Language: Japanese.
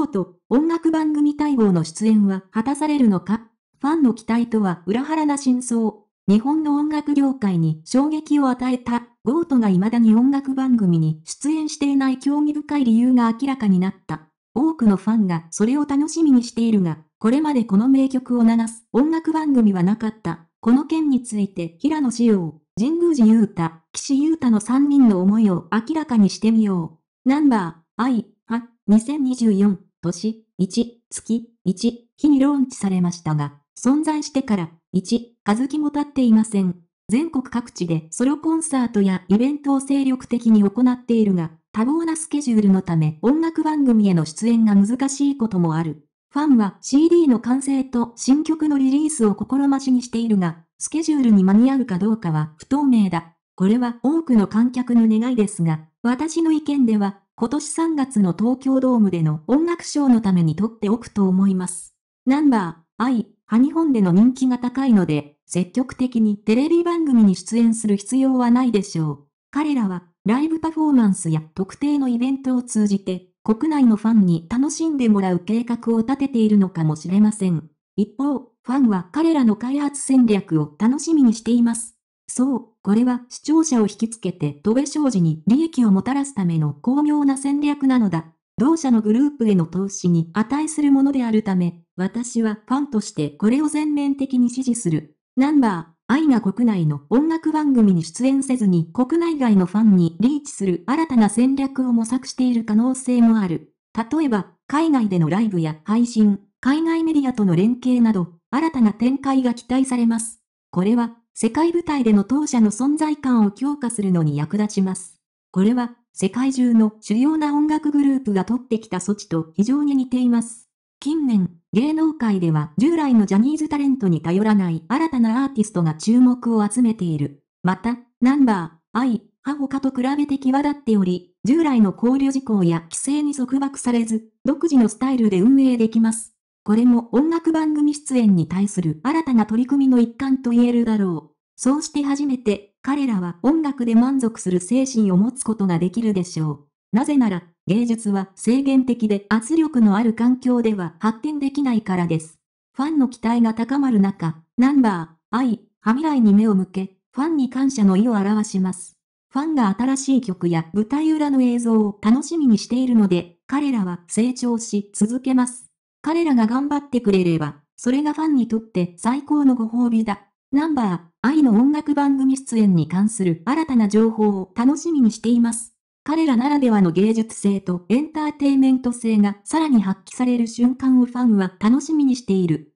ーと音楽番組待望の出演は果たされるのかファンの期待とは裏腹な真相。日本の音楽業界に衝撃を与えた、ゴートが未だに音楽番組に出演していない興味深い理由が明らかになった。多くのファンがそれを楽しみにしているが、これまでこの名曲を流す音楽番組はなかった。この件について平野紫耀、神宮寺勇太、岸優太の3人の思いを明らかにしてみよう。ナンバー、愛。は、2024年1月1日にローンチされましたが、存在してから1、数気も経っていません。全国各地でソロコンサートやイベントを精力的に行っているが、多忙なスケジュールのため音楽番組への出演が難しいこともある。ファンは CD の完成と新曲のリリースを心待ちにしているが、スケジュールに間に合うかどうかは不透明だ。これは多くの観客の願いですが、私の意見では今年3月の東京ドームでの音楽賞のために取っておくと思います。ナンバー、I、は日本での人気が高いので、積極的にテレビ番組に出演する必要はないでしょう。彼らは、ライブパフォーマンスや特定のイベントを通じて、国内のファンに楽しんでもらう計画を立てているのかもしれません。一方、ファンは彼らの開発戦略を楽しみにしています。そう、これは視聴者を引きつけて戸部商事に利益をもたらすための巧妙な戦略なのだ。同社のグループへの投資に値するものであるため、私はファンとしてこれを全面的に支持する。ナンバー、愛が国内の音楽番組に出演せずに国内外のファンにリーチする新たな戦略を模索している可能性もある。例えば、海外でのライブや配信、海外メディアとの連携など、新たな展開が期待されます。これは世界舞台での当社の存在感を強化するのに役立ちます。これは、世界中の主要な音楽グループが取ってきた措置と非常に似ています。近年、芸能界では従来のジャニーズタレントに頼らない新たなアーティストが注目を集めている。また、ナンバー、アイ、ハ他と比べて際立っており、従来の考慮事項や規制に束縛されず、独自のスタイルで運営できます。これも音楽番組出演に対する新たな取り組みの一環と言えるだろう。そうして初めて彼らは音楽で満足する精神を持つことができるでしょう。なぜなら芸術は制限的で圧力のある環境では発展できないからです。ファンの期待が高まる中、ナンバー、愛、は未来に目を向け、ファンに感謝の意を表します。ファンが新しい曲や舞台裏の映像を楽しみにしているので、彼らは成長し続けます。彼らが頑張ってくれれば、それがファンにとって最高のご褒美だ。ナンバー、愛の音楽番組出演に関する新たな情報を楽しみにしています。彼らならではの芸術性とエンターテイメント性がさらに発揮される瞬間をファンは楽しみにしている。